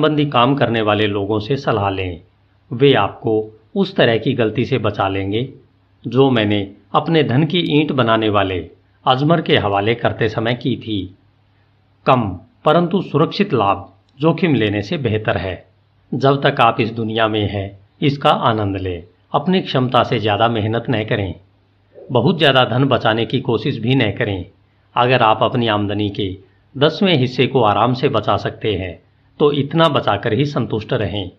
संबंधी काम करने वाले लोगों से सलाह लें वे आपको उस तरह की गलती से बचा लेंगे जो मैंने अपने धन की ईंट बनाने वाले अजमर के हवाले करते समय की थी कम परंतु सुरक्षित लाभ जोखिम लेने से बेहतर है जब तक आप इस दुनिया में हैं इसका आनंद लें अपनी क्षमता से ज़्यादा मेहनत न करें बहुत ज़्यादा धन बचाने की कोशिश भी न करें अगर आप अपनी आमदनी के दसवें हिस्से को आराम से बचा सकते हैं तो इतना बचाकर ही संतुष्ट रहें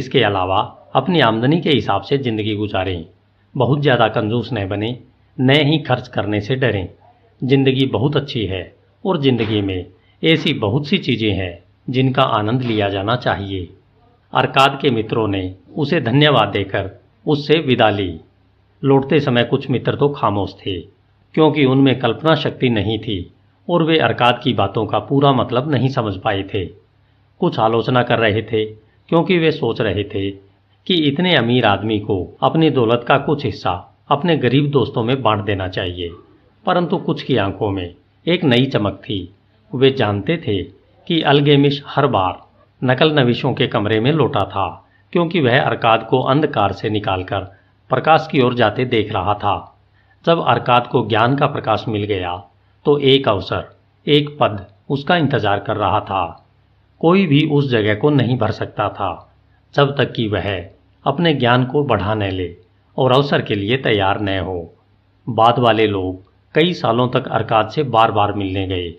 इसके अलावा अपनी आमदनी के हिसाब से ज़िंदगी गुजारें बहुत ज़्यादा कंजूस न बने न ही खर्च करने से डरें ज़िंदगी बहुत अच्छी है और ज़िंदगी में ऐसी बहुत सी चीज़ें हैं जिनका आनंद लिया जाना चाहिए अरकाद के मित्रों ने उसे धन्यवाद देकर उससे विदा ली लौटते समय कुछ मित्र तो खामोश थे क्योंकि उनमें कल्पना शक्ति नहीं थी और वे अरकाद की बातों का पूरा मतलब नहीं समझ पाए थे कुछ आलोचना कर रहे थे क्योंकि वे सोच रहे थे कि इतने अमीर आदमी को अपनी दौलत का कुछ हिस्सा अपने गरीब दोस्तों में बांट देना चाहिए परंतु कुछ की आंखों में एक नई चमक थी वे जानते थे कि अलगेमिश हर बार नकल नविशों के कमरे में लौटा था क्योंकि वह अरकाद को अंधकार से निकालकर प्रकाश की ओर जाते देख रहा था जब अरकाद को ज्ञान का प्रकाश मिल गया तो एक अवसर एक पद उसका इंतजार कर रहा था कोई भी उस जगह को नहीं भर सकता था जब तक कि वह अपने ज्ञान को बढ़ा न ले और अवसर के लिए तैयार न हो बाद वाले लोग कई सालों तक अरकाद से बार बार मिलने गए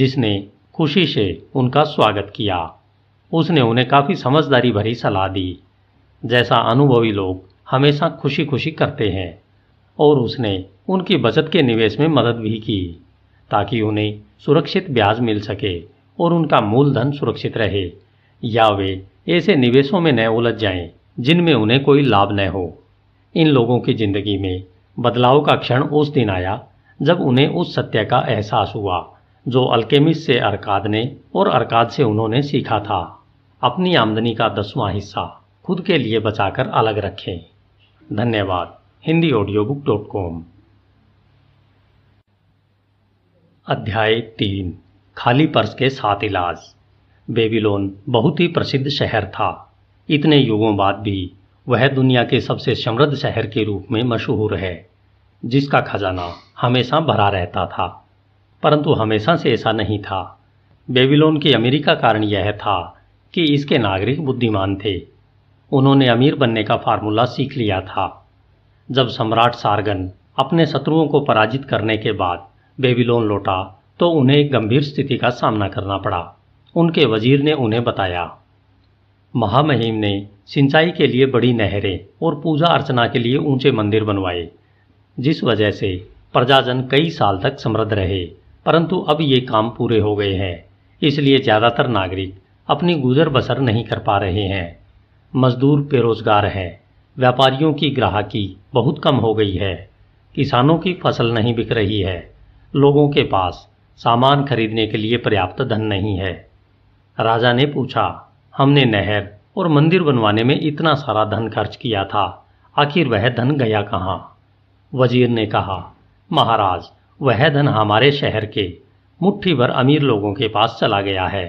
जिसने खुशी से उनका स्वागत किया उसने उन्हें काफ़ी समझदारी भरी सलाह दी जैसा अनुभवी लोग हमेशा खुशी खुशी करते हैं और उसने उनकी बचत के निवेश में मदद भी की ताकि उन्हें सुरक्षित ब्याज मिल सके और उनका मूलधन सुरक्षित रहे या वे ऐसे निवेशों में न उलझ जाएं जिनमें उन्हें कोई लाभ न हो इन लोगों की जिंदगी में बदलाव का क्षण उस दिन आया जब उन्हें उस सत्य का एहसास हुआ जो अल्केमिस से अरकाद ने और अरकाद से उन्होंने सीखा था अपनी आमदनी का दसवां हिस्सा खुद के लिए बचाकर अलग रखें धन्यवाद Hindi audio book dot com अध्याय तीन खाली पर्स के साथ इलाज बेबीलोन बहुत ही प्रसिद्ध शहर था इतने युगों बाद भी वह दुनिया के सबसे समृद्ध शहर के रूप में मशहूर है जिसका खजाना हमेशा भरा रहता था परंतु हमेशा से ऐसा नहीं था बेबीलोन के अमीरी का कारण यह था कि इसके नागरिक बुद्धिमान थे उन्होंने अमीर बनने का फार्मूला सीख लिया था जब सम्राट सारगन अपने शत्रुओं को पराजित करने के बाद बेबीलोन लौटा तो उन्हें एक गंभीर स्थिति का सामना करना पड़ा उनके वजीर ने उन्हें बताया महामहिम ने सिंचाई के लिए बड़ी नहरें और पूजा अर्चना के लिए ऊंचे मंदिर बनवाए जिस वजह से प्रजाजन कई साल तक समृद्ध रहे परंतु अब ये काम पूरे हो गए हैं इसलिए ज़्यादातर नागरिक अपनी गुजर बसर नहीं कर पा रहे हैं मजदूर बेरोजगार हैं व्यापारियों की ग्राहकी बहुत कम हो गई है किसानों की फसल नहीं बिक रही है लोगों के पास सामान खरीदने के लिए पर्याप्त धन नहीं है राजा ने पूछा हमने नहर और मंदिर बनवाने में इतना सारा धन खर्च किया था आखिर वह धन गया कहाँ वजीर ने कहा महाराज वह धन हमारे शहर के मुट्ठी भर अमीर लोगों के पास चला गया है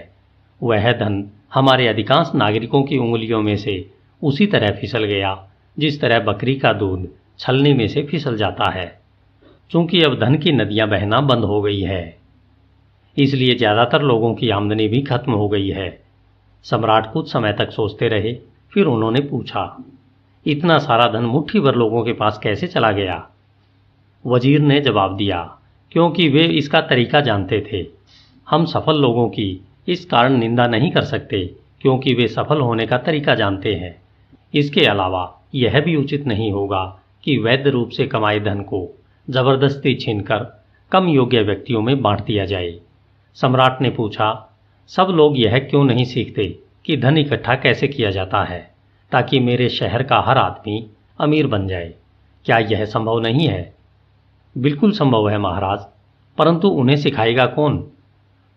वह धन हमारे अधिकांश नागरिकों की उंगलियों में से उसी तरह फिसल गया जिस तरह बकरी का दूध छलनी में से फिसल जाता है चूंकि अब धन की नदियां बहना बंद हो गई है इसलिए ज़्यादातर लोगों की आमदनी भी खत्म हो गई है सम्राट कुछ समय तक सोचते रहे फिर उन्होंने पूछा इतना सारा धन मुट्ठी भर लोगों के पास कैसे चला गया वजीर ने जवाब दिया क्योंकि वे इसका तरीका जानते थे हम सफल लोगों की इस कारण निंदा नहीं कर सकते क्योंकि वे सफल होने का तरीका जानते हैं इसके अलावा यह भी उचित नहीं होगा कि वैध रूप से कमाए धन को जबरदस्ती छीनकर कम योग्य व्यक्तियों में बांट दिया जाए सम्राट ने पूछा सब लोग यह क्यों नहीं सीखते कि धन इकट्ठा कैसे किया जाता है ताकि मेरे शहर का हर आदमी अमीर बन जाए क्या यह संभव नहीं है बिल्कुल संभव है महाराज परंतु उन्हें सिखाएगा कौन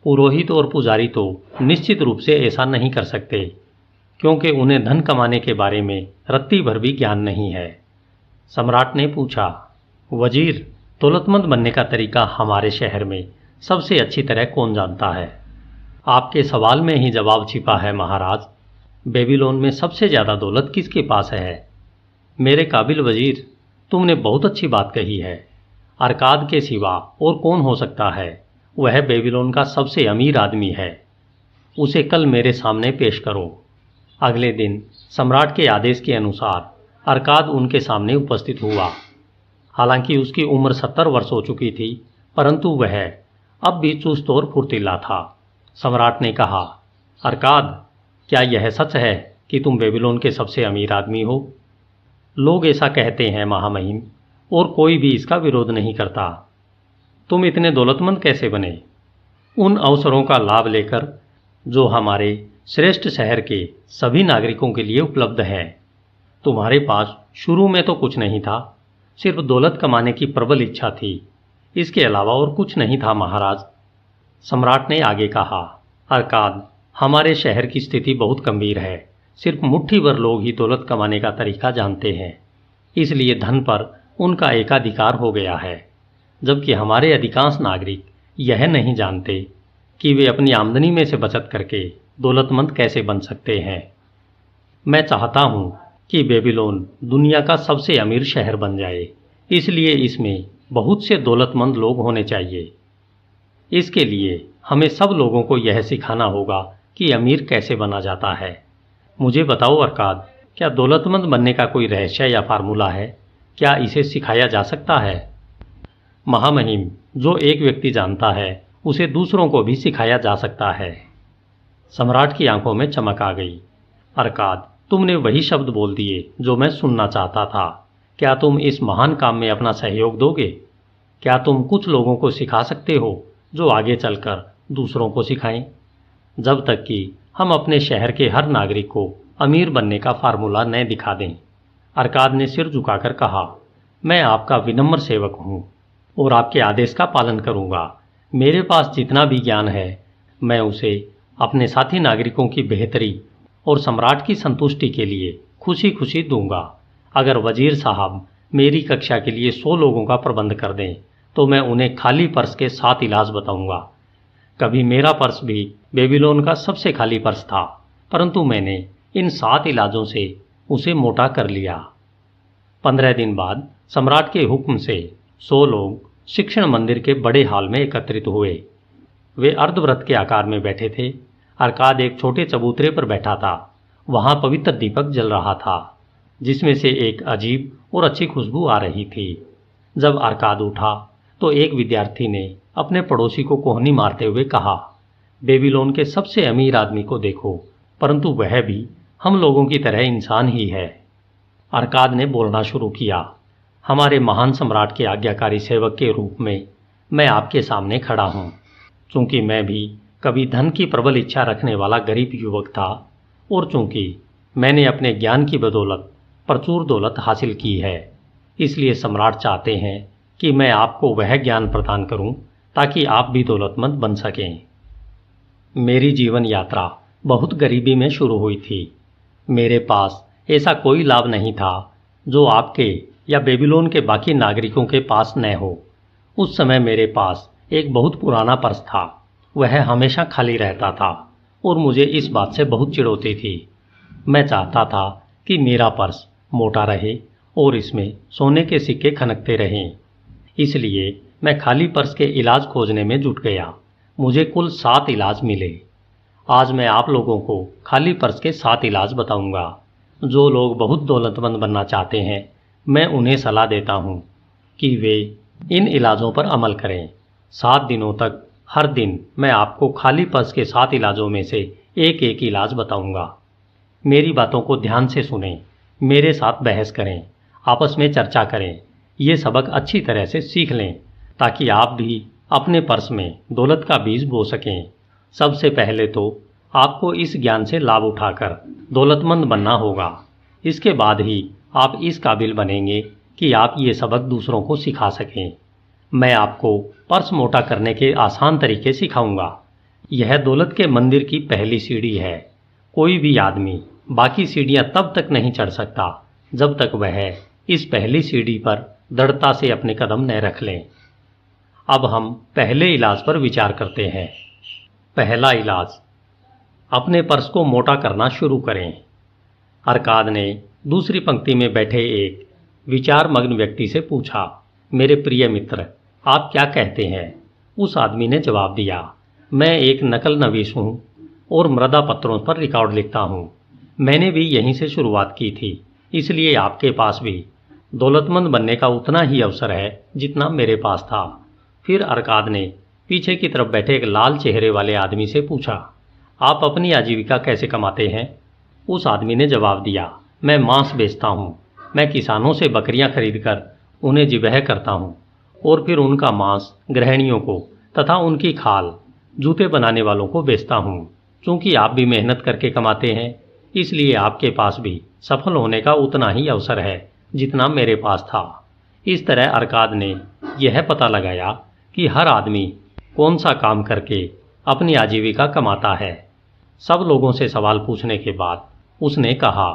पुरोहित और पुजारी तो निश्चित रूप से ऐसा नहीं कर सकते क्योंकि उन्हें धन कमाने के बारे में रत्ती भर भी ज्ञान नहीं है सम्राट ने पूछा वजीर दौलतमंद बनने का तरीका हमारे शहर में सबसे अच्छी तरह कौन जानता है आपके सवाल में ही जवाब छिपा है महाराज बेबीलोन में सबसे ज़्यादा दौलत किसके पास है मेरे काबिल वजीर तुमने बहुत अच्छी बात कही है अरकाद के सिवा और कौन हो सकता है वह बेबीलोन का सबसे अमीर आदमी है उसे कल मेरे सामने पेश करो अगले दिन सम्राट के आदेश के अनुसार अरकाद उनके सामने उपस्थित हुआ हालांकि उसकी उम्र सत्तर वर्ष हो चुकी थी परंतु वह अब भी चुस्त और फुर्तीला था सम्राट ने कहा अरकाद क्या यह सच है कि तुम बेबीलोन के सबसे अमीर आदमी हो लोग ऐसा कहते हैं महामहिम और कोई भी इसका विरोध नहीं करता तुम इतने दौलतमंद कैसे बने उन अवसरों का लाभ लेकर जो हमारे श्रेष्ठ शहर के सभी नागरिकों के लिए उपलब्ध है तुम्हारे पास शुरू में तो कुछ नहीं था सिर्फ दौलत कमाने की प्रबल इच्छा थी इसके अलावा और कुछ नहीं था महाराज सम्राट ने आगे कहा अरकाद हमारे शहर की स्थिति बहुत गंभीर है सिर्फ मुट्ठी भर लोग ही दौलत कमाने का तरीका जानते हैं इसलिए धन पर उनका एकाधिकार हो गया है जबकि हमारे अधिकांश नागरिक यह नहीं जानते कि वे अपनी आमदनी में से बचत करके दौलतमंद कैसे बन सकते हैं मैं चाहता हूँ कि बेबीलोन दुनिया का सबसे अमीर शहर बन जाए इसलिए इसमें बहुत से दौलतमंद लोग होने चाहिए इसके लिए हमें सब लोगों को यह सिखाना होगा कि अमीर कैसे बना जाता है मुझे बताओ अरकाद क्या दौलतमंद बनने का कोई रहस्य या फार्मूला है क्या इसे सिखाया जा सकता है महामहिम जो एक व्यक्ति जानता है उसे दूसरों को भी सिखाया जा सकता है सम्राट की आंखों में चमक आ गई अरकाद तुमने वही शब्द बोल दिए जो मैं सुनना चाहता था क्या तुम इस महान काम में अपना सहयोग दोगे क्या तुम कुछ लोगों को सिखा सकते हो जो आगे चलकर दूसरों को सिखाएं जब तक कि हम अपने शहर के हर नागरिक को अमीर बनने का फार्मूला न दिखा दें अरकाद ने सिर झुकाकर कहा मैं आपका विनम्र सेवक हूँ और आपके आदेश का पालन करूँगा मेरे पास जितना भी ज्ञान है मैं उसे अपने साथी नागरिकों की बेहतरी और सम्राट की संतुष्टि के लिए खुशी खुशी दूंगा अगर वजीर साहब मेरी कक्षा के लिए सौ लोगों का प्रबंध कर दें तो मैं उन्हें खाली पर्स के साथ इलाज बताऊंगा कभी मेरा पर्स भी बेबीलोन का सबसे खाली पर्स था परंतु मैंने इन सात इलाजों से उसे मोटा कर लिया पंद्रह दिन बाद सम्राट के हुक्म से सौ लोग शिक्षण मंदिर के बड़े हाल में एकत्रित हुए वे अर्धव्रत के आकार में बैठे थे अरकाद एक छोटे चबूतरे पर बैठा था वहां पवित्र दीपक जल रहा था जिसमें से एक अजीब और अच्छी खुशबू आ रही थी जब अरकाद उठा तो एक विद्यार्थी ने अपने पड़ोसी को कोहनी मारते हुए कहा बेबीलोन के सबसे अमीर आदमी को देखो परंतु वह भी हम लोगों की तरह इंसान ही है अरकाद ने बोलना शुरू किया हमारे महान सम्राट के आज्ञाकारी सेवक के रूप में मैं आपके सामने खड़ा हूँ चूंकि मैं भी कभी धन की प्रबल इच्छा रखने वाला गरीब युवक था और चूंकि मैंने अपने ज्ञान की बदौलत प्रचुर दौलत हासिल की है इसलिए सम्राट चाहते हैं कि मैं आपको वह ज्ञान प्रदान करूं ताकि आप भी दौलतमंद बन सकें मेरी जीवन यात्रा बहुत गरीबी में शुरू हुई थी मेरे पास ऐसा कोई लाभ नहीं था जो आपके या बेबीलोन के बाकी नागरिकों के पास न हो उस समय मेरे पास एक बहुत पुराना पर्स था वह हमेशा खाली रहता था और मुझे इस बात से बहुत चिड़ होती थी मैं चाहता था कि मेरा पर्स मोटा रहे और इसमें सोने के सिक्के खनकते रहें इसलिए मैं खाली पर्स के इलाज खोजने में जुट गया मुझे कुल सात इलाज मिले आज मैं आप लोगों को खाली पर्स के सात इलाज बताऊंगा जो लोग बहुत दौलतमंद बनना चाहते हैं मैं उन्हें सलाह देता हूँ कि वे इन इलाजों पर अमल करें सात दिनों तक हर दिन मैं आपको खाली पर्स के सात इलाजों में से एक एक इलाज बताऊंगा मेरी बातों को ध्यान से सुनें मेरे साथ बहस करें आपस में चर्चा करें ये सबक अच्छी तरह से सीख लें ताकि आप भी अपने पर्स में दौलत का बीज बो सकें सबसे पहले तो आपको इस ज्ञान से लाभ उठाकर दौलतमंद बनना होगा इसके बाद ही आप इस काबिल बनेंगे कि आप ये सबक दूसरों को सिखा सकें मैं आपको पर्स मोटा करने के आसान तरीके सिखाऊंगा यह दौलत के मंदिर की पहली सीढ़ी है कोई भी आदमी बाकी सीढ़ियां तब तक नहीं चढ़ सकता जब तक वह इस पहली सीढ़ी पर दृढ़ता से अपने कदम न रख लें अब हम पहले इलाज पर विचार करते हैं पहला इलाज अपने पर्स को मोटा करना शुरू करें अरकाद ने दूसरी पंक्ति में बैठे एक विचार मग्न व्यक्ति से पूछा मेरे प्रिय मित्र आप क्या कहते हैं उस आदमी ने जवाब दिया मैं एक नकल नवीस हूँ और मृदा पत्रों पर रिकॉर्ड लिखता हूँ मैंने भी यहीं से शुरुआत की थी इसलिए आपके पास भी दौलतमंद बनने का उतना ही अवसर है जितना मेरे पास था फिर अरकाद ने पीछे की तरफ बैठे एक लाल चेहरे वाले आदमी से पूछा आप अपनी आजीविका कैसे कमाते हैं उस आदमी ने जवाब दिया मैं मांस बेचता हूँ मैं किसानों से बकरियाँ खरीद कर उन्हें जिबह करता हूँ और फिर उनका मांस गृहणियों को तथा उनकी खाल जूते बनाने वालों को बेचता हूँ क्योंकि आप भी मेहनत करके कमाते हैं इसलिए आपके पास भी सफल होने का उतना ही अवसर है जितना मेरे पास था इस तरह अरकाद ने यह पता लगाया कि हर आदमी कौन सा काम करके अपनी आजीविका कमाता है सब लोगों से सवाल पूछने के बाद उसने कहा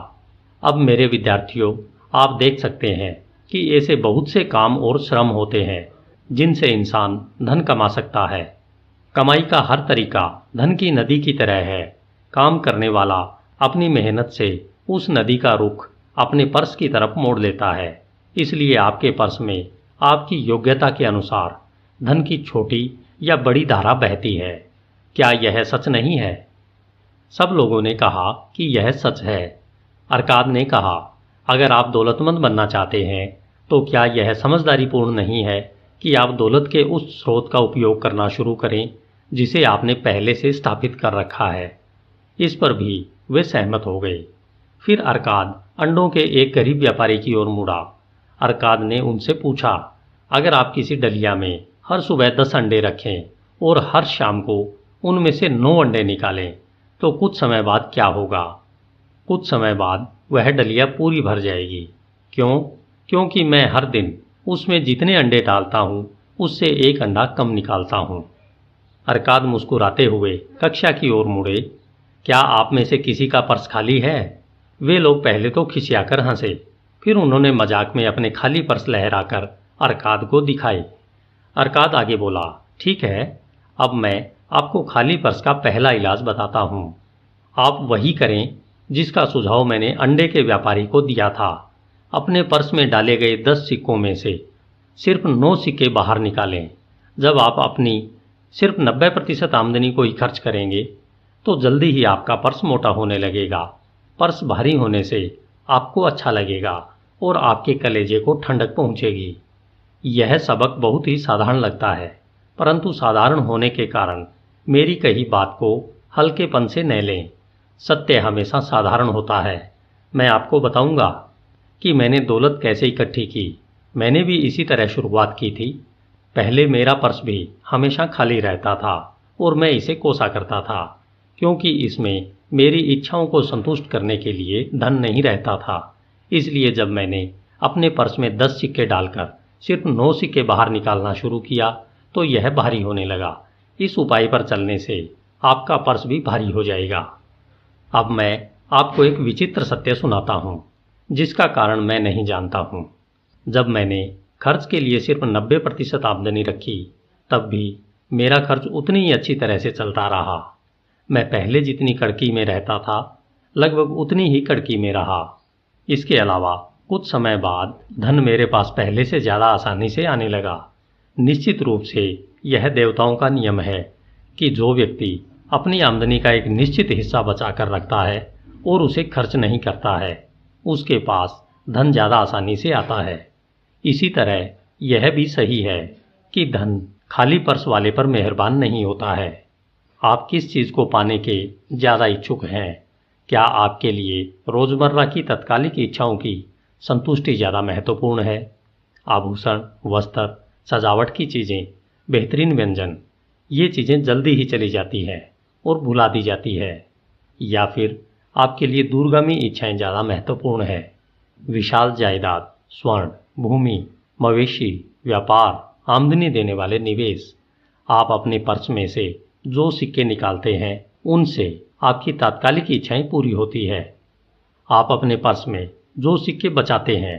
अब मेरे विद्यार्थियों आप देख सकते हैं कि ऐसे बहुत से काम और श्रम होते हैं जिनसे इंसान धन कमा सकता है कमाई का हर तरीका धन की नदी की तरह है काम करने वाला अपनी मेहनत से उस नदी का रुख अपने पर्स की तरफ मोड़ लेता है इसलिए आपके पर्स में आपकी योग्यता के अनुसार धन की छोटी या बड़ी धारा बहती है क्या यह सच नहीं है सब लोगों ने कहा कि यह सच है अरकाद ने कहा अगर आप दौलतमंद बनना चाहते हैं तो क्या यह समझदारी पूर्ण नहीं है कि आप दौलत के उस स्रोत का उपयोग करना शुरू करें जिसे आपने पहले से स्थापित कर रखा है इस पर भी वे सहमत हो गए फिर अरकाद अंडों के एक गरीब व्यापारी की ओर मुड़ा अरकाद ने उनसे पूछा अगर आप किसी डलिया में हर सुबह दस अंडे रखें और हर शाम को उनमें से नौ अंडे निकालें तो कुछ समय बाद क्या होगा कुछ समय बाद वह डलिया पूरी भर जाएगी क्यों क्योंकि मैं हर दिन उसमें जितने अंडे डालता हूँ उससे एक अंडा कम निकालता हूँ अरकाद मुस्कुराते हुए कक्षा की ओर मुड़े क्या आप में से किसी का पर्स खाली है वे लोग पहले तो खिसियाकर हंसे फिर उन्होंने मजाक में अपने खाली पर्स लहराकर अरकाद को दिखाए अरकाद आगे बोला ठीक है अब मैं आपको खाली पर्स का पहला इलाज बताता हूँ आप वही करें जिसका सुझाव मैंने अंडे के व्यापारी को दिया था अपने पर्स में डाले गए दस सिक्कों में से सिर्फ नौ सिक्के बाहर निकालें जब आप अपनी सिर्फ नब्बे प्रतिशत आमदनी को ही खर्च करेंगे तो जल्दी ही आपका पर्स मोटा होने लगेगा पर्स भारी होने से आपको अच्छा लगेगा और आपके कलेजे को ठंडक पहुंचेगी यह सबक बहुत ही साधारण लगता है परंतु साधारण होने के कारण मेरी कही बात को हल्केपन से न लें सत्य हमेशा साधारण होता है मैं आपको बताऊंगा कि मैंने दौलत कैसे इकट्ठी की मैंने भी इसी तरह शुरुआत की थी पहले मेरा पर्स भी हमेशा खाली रहता था और मैं इसे कोसा करता था क्योंकि इसमें मेरी इच्छाओं को संतुष्ट करने के लिए धन नहीं रहता था इसलिए जब मैंने अपने पर्स में दस सिक्के डालकर सिर्फ नौ सिक्के बाहर निकालना शुरू किया तो यह भारी होने लगा इस उपाय पर चलने से आपका पर्स भी भारी हो जाएगा अब मैं आपको एक विचित्र सत्य सुनाता हूँ जिसका कारण मैं नहीं जानता हूँ जब मैंने खर्च के लिए सिर्फ नब्बे प्रतिशत आमदनी रखी तब भी मेरा खर्च उतनी ही अच्छी तरह से चलता रहा मैं पहले जितनी कड़की में रहता था लगभग उतनी ही कड़की में रहा इसके अलावा कुछ समय बाद धन मेरे पास पहले से ज़्यादा आसानी से आने लगा निश्चित रूप से यह देवताओं का नियम है कि जो व्यक्ति अपनी आमदनी का एक निश्चित हिस्सा बचा कर रखता है और उसे खर्च नहीं करता है उसके पास धन ज़्यादा आसानी से आता है इसी तरह यह भी सही है कि धन खाली पर्स वाले पर मेहरबान नहीं होता है आप किस चीज़ को पाने के ज़्यादा इच्छुक हैं क्या आपके लिए रोज़मर्रा की तत्कालिक इच्छाओं की संतुष्टि ज़्यादा महत्वपूर्ण है आभूषण वस्त्र सजावट की चीज़ें बेहतरीन व्यंजन ये चीज़ें जल्दी ही चली जाती है और भुला दी जाती है या फिर आपके लिए दूरगामी इच्छाएं ज़्यादा महत्वपूर्ण है विशाल जायदाद स्वर्ण भूमि मवेशी व्यापार आमदनी देने वाले निवेश आप अपने पर्स में से जो सिक्के निकालते हैं उनसे आपकी तात्कालिक इच्छाएं पूरी होती है आप अपने पर्स में जो सिक्के बचाते हैं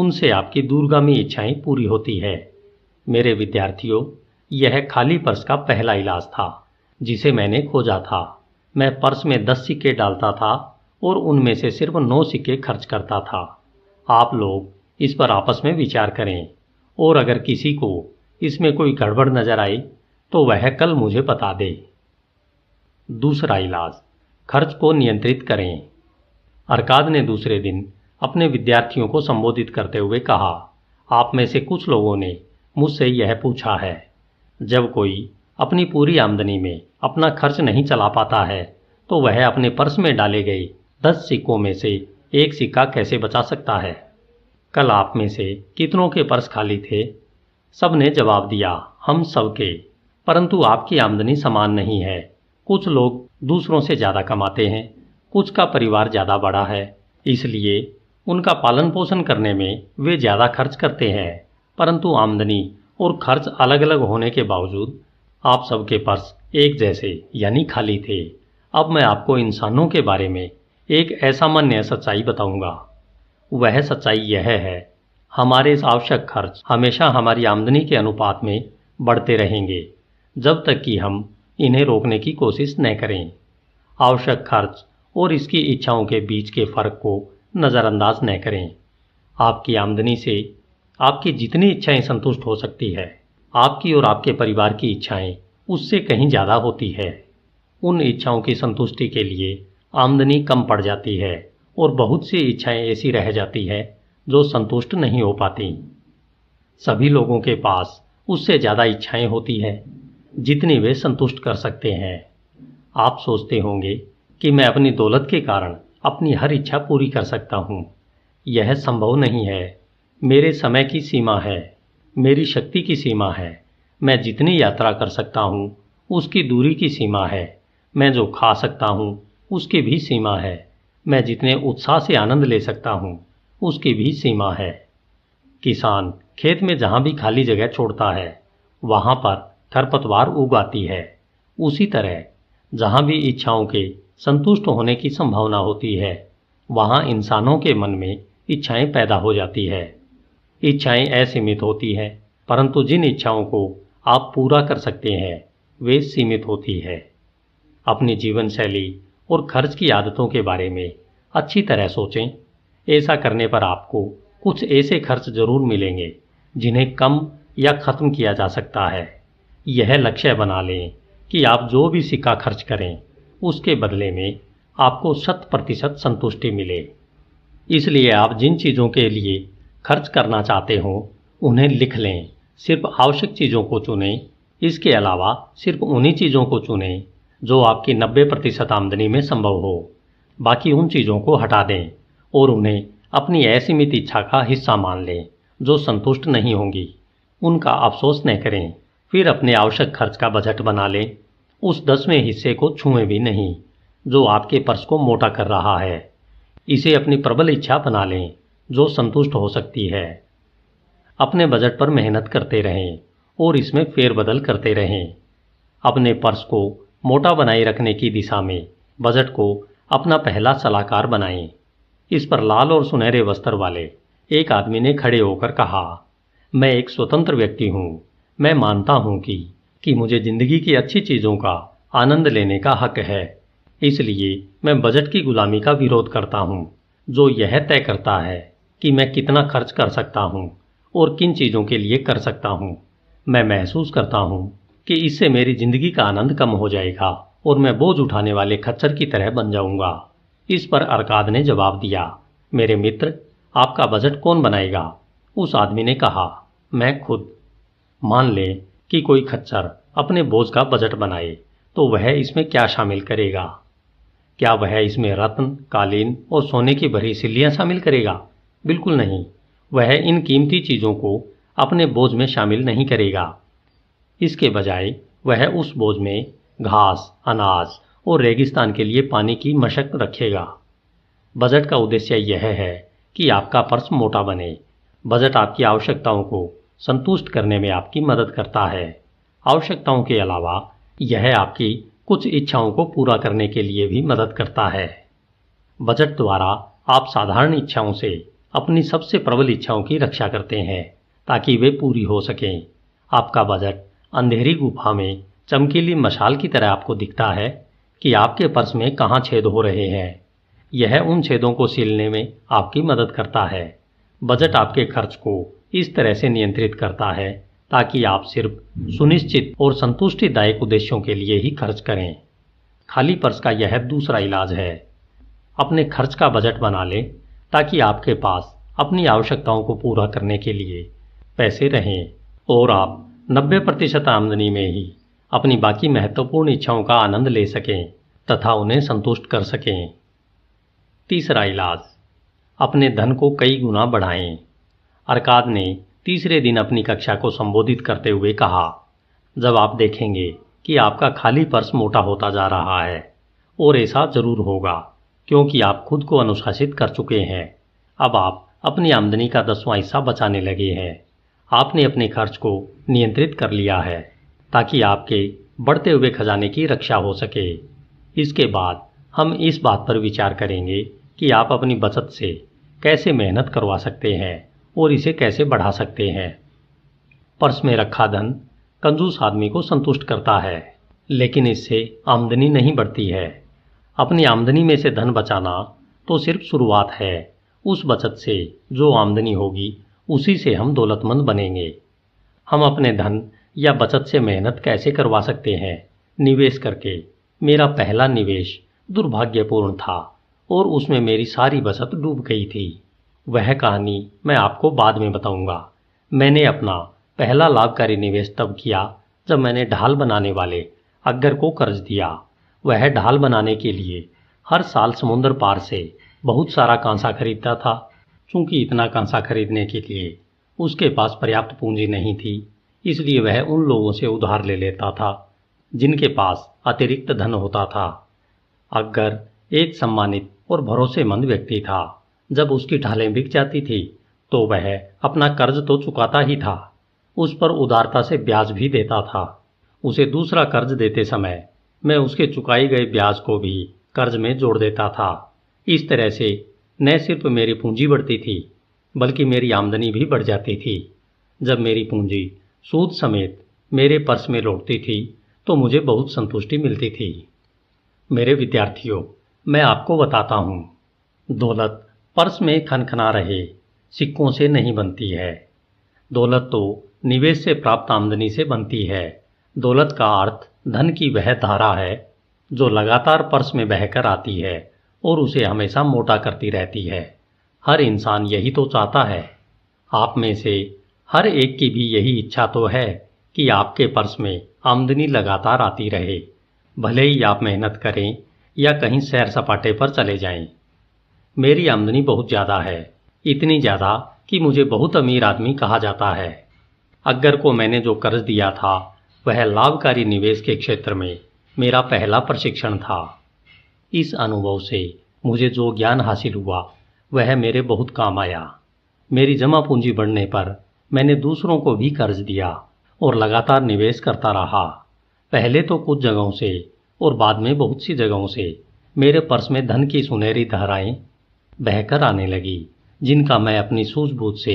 उनसे आपकी दूरगामी इच्छाएं पूरी होती है मेरे विद्यार्थियों यह खाली पर्स का पहला इलाज था जिसे मैंने खोजा था मैं पर्स में दस सिक्के डालता था और उनमें से सिर्फ नौ सिक्के खर्च करता था आप लोग इस पर आपस में विचार करें और अगर किसी को इसमें कोई गड़बड़ नजर आई तो वह कल मुझे बता दे दूसरा इलाज खर्च को नियंत्रित करें अरकाद ने दूसरे दिन अपने विद्यार्थियों को संबोधित करते हुए कहा आप में से कुछ लोगों ने मुझसे यह पूछा है जब कोई अपनी पूरी आमदनी में अपना खर्च नहीं चला पाता है तो वह अपने पर्स में डाले गए दस सिक्कों में से एक सिक्का कैसे बचा सकता है कल आप में से कितनों के पर्स खाली थे सब ने जवाब दिया हम सबके परंतु आपकी आमदनी समान नहीं है कुछ लोग दूसरों से ज़्यादा कमाते हैं कुछ का परिवार ज़्यादा बड़ा है इसलिए उनका पालन पोषण करने में वे ज़्यादा खर्च करते हैं परंतु आमदनी और खर्च अलग अलग होने के बावजूद आप सबके पर्स एक जैसे यानी खाली थे अब मैं आपको इंसानों के बारे में एक ऐसा मान्य सच्चाई बताऊंगा वह सच्चाई यह है हमारे आवश्यक खर्च हमेशा हमारी आमदनी के अनुपात में बढ़ते रहेंगे जब तक कि हम इन्हें रोकने की कोशिश न करें आवश्यक खर्च और इसकी इच्छाओं के बीच के फर्क को नज़रअंदाज न करें आपकी आमदनी से आपकी जितनी इच्छाएं संतुष्ट हो सकती है आपकी और आपके परिवार की इच्छाएं उससे कहीं ज़्यादा होती है उन इच्छाओं की संतुष्टि के लिए आमदनी कम पड़ जाती है और बहुत सी इच्छाएं ऐसी रह जाती है जो संतुष्ट नहीं हो पाती सभी लोगों के पास उससे ज़्यादा इच्छाएं होती हैं जितनी वे संतुष्ट कर सकते हैं आप सोचते होंगे कि मैं अपनी दौलत के कारण अपनी हर इच्छा पूरी कर सकता हूँ यह संभव नहीं है मेरे समय की सीमा है मेरी शक्ति की सीमा है मैं जितनी यात्रा कर सकता हूँ उसकी दूरी की सीमा है मैं जो खा सकता हूँ उसकी भी सीमा है मैं जितने उत्साह से आनंद ले सकता हूँ उसकी भी सीमा है किसान खेत में जहाँ भी खाली जगह छोड़ता है वहाँ पर खरपतवार उगाती है उसी तरह जहाँ भी इच्छाओं के संतुष्ट होने की संभावना होती है वहाँ इंसानों के मन में इच्छाएं पैदा हो जाती है इच्छाएं असीमित होती हैं परंतु जिन इच्छाओं को आप पूरा कर सकते हैं वे सीमित होती है अपनी जीवन शैली और खर्च की आदतों के बारे में अच्छी तरह सोचें ऐसा करने पर आपको कुछ ऐसे खर्च जरूर मिलेंगे जिन्हें कम या ख़त्म किया जा सकता है यह लक्ष्य बना लें कि आप जो भी सिक्का खर्च करें उसके बदले में आपको शत प्रतिशत संतुष्टि मिले इसलिए आप जिन चीज़ों के लिए खर्च करना चाहते हो उन्हें लिख लें सिर्फ आवश्यक चीज़ों को चुनें इसके अलावा सिर्फ उन्हीं चीज़ों को चुनें जो आपकी नब्बे प्रतिशत आमदनी में संभव हो बाकी उन चीज़ों को हटा दें और उन्हें अपनी असीमित इच्छा का हिस्सा मान लें जो संतुष्ट नहीं होंगी उनका अफसोस न करें फिर अपने आवश्यक खर्च का बजट बना लें उस दसवें हिस्से को छुएं भी नहीं जो आपके पर्स को मोटा कर रहा है इसे अपनी प्रबल इच्छा बना लें जो संतुष्ट हो सकती है अपने बजट पर मेहनत करते रहें और इसमें फेरबदल करते रहें अपने पर्स को मोटा बनाए रखने की दिशा में बजट को अपना पहला सलाहकार बनाएं इस पर लाल और सुनहरे वस्त्र वाले एक आदमी ने खड़े होकर कहा मैं एक स्वतंत्र व्यक्ति हूँ मैं मानता हूँ कि कि मुझे ज़िंदगी की अच्छी चीज़ों का आनंद लेने का हक है इसलिए मैं बजट की गुलामी का विरोध करता हूँ जो यह तय करता है कि मैं कितना खर्च कर सकता हूँ और किन चीज़ों के लिए कर सकता हूँ मैं महसूस करता हूँ कि इससे मेरी ज़िंदगी का आनंद कम हो जाएगा और मैं बोझ उठाने वाले खच्चर की तरह बन जाऊंगा इस पर अरकाद ने जवाब दिया मेरे मित्र आपका बजट कौन बनाएगा उस आदमी ने कहा मैं खुद मान लें कि कोई खच्चर अपने बोझ का बजट बनाए तो वह इसमें क्या शामिल करेगा क्या वह इसमें रत्न कालीन और सोने की भरी सिल्लियाँ शामिल करेगा बिल्कुल नहीं वह इन कीमती चीज़ों को अपने बोझ में शामिल नहीं करेगा इसके बजाय वह उस बोझ में घास अनाज और रेगिस्तान के लिए पानी की मशक रखेगा बजट का उद्देश्य यह है कि आपका पर्स मोटा बने बजट आपकी आवश्यकताओं को संतुष्ट करने में आपकी मदद करता है आवश्यकताओं के अलावा यह आपकी कुछ इच्छाओं को पूरा करने के लिए भी मदद करता है बजट द्वारा आप साधारण इच्छाओं से अपनी सबसे प्रबल इच्छाओं की रक्षा करते हैं ताकि वे पूरी हो सकें आपका बजट अंधेरी गुफा में चमकीली मशाल की तरह आपको दिखता है कि आपके पर्स में कहाँ छेद हो रहे हैं यह उन छेदों को सीलने में आपकी मदद करता है बजट आपके खर्च को इस तरह से नियंत्रित करता है ताकि आप सिर्फ सुनिश्चित और संतुष्टिदायक उद्देश्यों के लिए ही खर्च करें खाली पर्स का यह दूसरा इलाज है अपने खर्च का बजट बना लें ताकि आपके पास अपनी आवश्यकताओं को पूरा करने के लिए पैसे रहें और आप 90 प्रतिशत आमदनी में ही अपनी बाकी महत्वपूर्ण इच्छाओं का आनंद ले सकें तथा उन्हें संतुष्ट कर सकें तीसरा इलाज अपने धन को कई गुना बढ़ाएं अरकाद ने तीसरे दिन अपनी कक्षा को संबोधित करते हुए कहा जब आप देखेंगे कि आपका खाली पर्स मोटा होता जा रहा है और ऐसा ज़रूर होगा क्योंकि आप खुद को अनुशासित कर चुके हैं अब आप अपनी आमदनी का दसवां हिस्सा बचाने लगे हैं आपने अपने खर्च को नियंत्रित कर लिया है ताकि आपके बढ़ते हुए खजाने की रक्षा हो सके इसके बाद हम इस बात पर विचार करेंगे कि आप अपनी बचत से कैसे मेहनत करवा सकते हैं और इसे कैसे बढ़ा सकते हैं पर्स में रखा धन कंजूस आदमी को संतुष्ट करता है लेकिन इससे आमदनी नहीं बढ़ती है अपनी आमदनी में से धन बचाना तो सिर्फ शुरुआत है उस बचत से जो आमदनी होगी उसी से हम दौलतमंद बनेंगे हम अपने धन या बचत से मेहनत कैसे करवा सकते हैं निवेश करके मेरा पहला निवेश दुर्भाग्यपूर्ण था और उसमें मेरी सारी बचत डूब गई थी वह कहानी मैं आपको बाद में बताऊंगा मैंने अपना पहला लाभकारी निवेश तब किया जब मैंने ढाल बनाने वाले अग्गर को कर्ज दिया वह ढाल बनाने के लिए हर साल समुद्र पार से बहुत सारा कांसा खरीदता था चूंकि इतना कांसा खरीदने के लिए उसके पास पर्याप्त पूंजी नहीं थी इसलिए वह उन लोगों से उधार ले लेता था जिनके पास अतिरिक्त धन होता था अगर एक सम्मानित और भरोसेमंद व्यक्ति था जब उसकी ढालें बिक जाती थी तो वह अपना कर्ज तो चुकाता ही था उस पर उदारता से ब्याज भी देता था उसे दूसरा कर्ज देते समय मैं उसके चुकाए गए ब्याज को भी कर्ज में जोड़ देता था इस तरह से न सिर्फ मेरी पूंजी बढ़ती थी बल्कि मेरी आमदनी भी बढ़ जाती थी जब मेरी पूंजी सूद समेत मेरे पर्स में लौटती थी तो मुझे बहुत संतुष्टि मिलती थी मेरे विद्यार्थियों मैं आपको बताता हूँ दौलत पर्स में खनखना रहे सिक्कों से नहीं बनती है दौलत तो निवेश से प्राप्त आमदनी से बनती है दौलत का अर्थ धन की वह धारा है जो लगातार पर्स में बहकर आती है और उसे हमेशा मोटा करती रहती है हर इंसान यही तो चाहता है आप में से हर एक की भी यही इच्छा तो है कि आपके पर्स में आमदनी लगातार आती रहे भले ही आप मेहनत करें या कहीं सैर सपाटे पर चले जाएं। मेरी आमदनी बहुत ज़्यादा है इतनी ज़्यादा कि मुझे बहुत अमीर आदमी कहा जाता है अगर को मैंने जो कर्ज दिया था वह लाभकारी निवेश के क्षेत्र में मेरा पहला प्रशिक्षण था इस अनुभव से मुझे जो ज्ञान हासिल हुआ वह मेरे बहुत काम आया मेरी जमा पूंजी बढ़ने पर मैंने दूसरों को भी कर्ज दिया और लगातार निवेश करता रहा पहले तो कुछ जगहों से और बाद में बहुत सी जगहों से मेरे पर्स में धन की सुनहरी धाराएं बहकर आने लगी जिनका मैं अपनी सूझबूझ से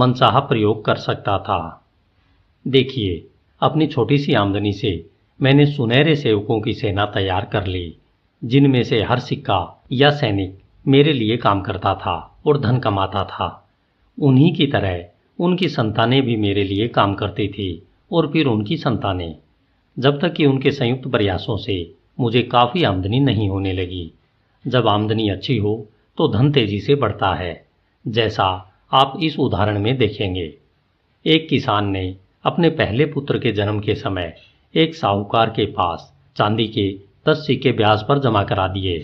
मनसाहा प्रयोग कर सकता था देखिए अपनी छोटी सी आमदनी से मैंने सुनहरे सेवकों की सेना तैयार कर ली जिनमें से हर सिक्का या सैनिक मेरे लिए काम करता था और धन कमाता था उन्हीं की तरह उनकी संतानें भी मेरे लिए काम करती थी और फिर उनकी संतानें जब तक कि उनके संयुक्त प्रयासों से मुझे काफ़ी आमदनी नहीं होने लगी जब आमदनी अच्छी हो तो धन तेजी से बढ़ता है जैसा आप इस उदाहरण में देखेंगे एक किसान ने अपने पहले पुत्र के जन्म के समय एक साहूकार के पास चांदी के दस सिक्के ब्याज पर जमा करा दिए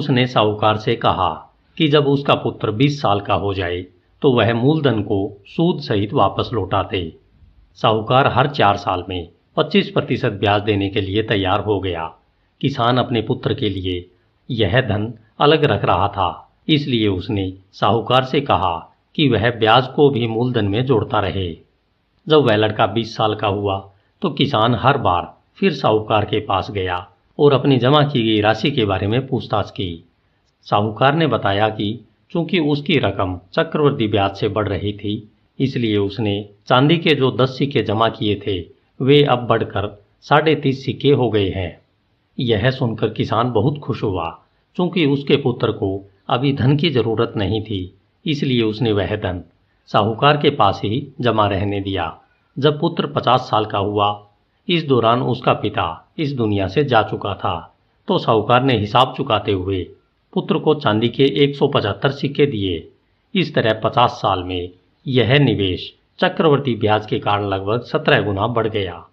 उसने साहूकार से कहा कि जब उसका पुत्र 20 साल का हो जाए तो वह मूलधन को सूद सहित वापस लौटा दे साहूकार हर चार साल में 25 प्रतिशत ब्याज देने के लिए तैयार हो गया किसान अपने पुत्र के लिए यह धन अलग रख रहा था इसलिए उसने साहूकार से कहा कि वह ब्याज को भी मूलधन में जोड़ता रहे जब वह लड़का बीस साल का हुआ तो किसान हर बार फिर साहूकार के पास गया और अपनी जमा की गई राशि के बारे में पूछताछ की साहूकार ने बताया कि चूंकि उसकी रकम चक्रवर्ती ब्याज से बढ़ रही थी इसलिए उसने चांदी के जो दस सिक्के जमा किए थे वे अब बढ़कर साढ़े तीस सिक्के हो गए हैं यह सुनकर किसान बहुत खुश हुआ चूंकि उसके पुत्र को अभी धन की जरूरत नहीं थी इसलिए उसने वह धन साहूकार के पास ही जमा रहने दिया जब पुत्र पचास साल का हुआ इस दौरान उसका पिता इस दुनिया से जा चुका था तो साहूकार ने हिसाब चुकाते हुए पुत्र को चांदी के एक सौ पचहत्तर सिक्के दिए इस तरह पचास साल में यह निवेश चक्रवर्ती ब्याज के कारण लगभग सत्रह गुना बढ़ गया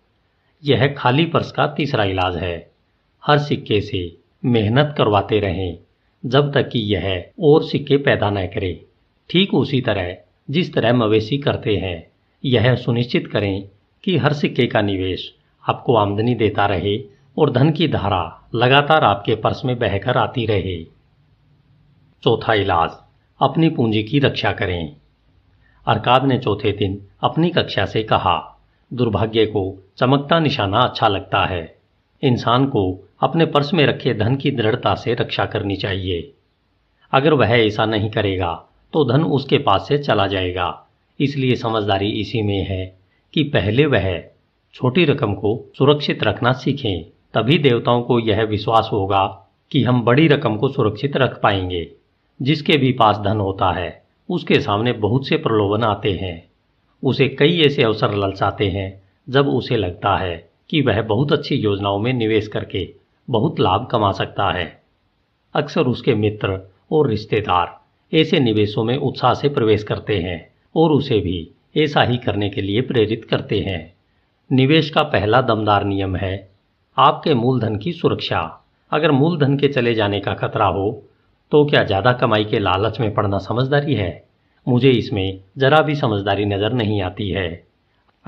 यह खाली पर्स का तीसरा इलाज है हर सिक्के से मेहनत करवाते रहें जब तक कि यह और सिक्के पैदा न करे ठीक उसी तरह जिस तरह मवेशी करते हैं यह सुनिश्चित करें कि हर सिक्के का निवेश आपको आमदनी देता रहे और धन की धारा लगातार आपके पर्स में बहकर आती रहे चौथा इलाज अपनी पूंजी की रक्षा करें अरकाद ने चौथे दिन अपनी कक्षा से कहा दुर्भाग्य को चमकता निशाना अच्छा लगता है इंसान को अपने पर्स में रखे धन की दृढ़ता से रक्षा करनी चाहिए अगर वह ऐसा नहीं करेगा तो धन उसके पास से चला जाएगा इसलिए समझदारी इसी में है कि पहले वह छोटी रकम को सुरक्षित रखना सीखें तभी देवताओं को यह विश्वास होगा कि हम बड़ी रकम को सुरक्षित रख पाएंगे जिसके भी पास धन होता है उसके सामने बहुत से प्रलोभन आते हैं उसे कई ऐसे अवसर ललचाते हैं जब उसे लगता है कि वह बहुत अच्छी योजनाओं में निवेश करके बहुत लाभ कमा सकता है अक्सर उसके मित्र और रिश्तेदार ऐसे निवेशों में उत्साह से प्रवेश करते हैं और उसे भी ऐसा ही करने के लिए प्रेरित करते हैं निवेश का पहला दमदार नियम है आपके मूलधन की सुरक्षा अगर मूलधन के चले जाने का खतरा हो तो क्या ज़्यादा कमाई के लालच में पड़ना समझदारी है मुझे इसमें ज़रा भी समझदारी नज़र नहीं आती है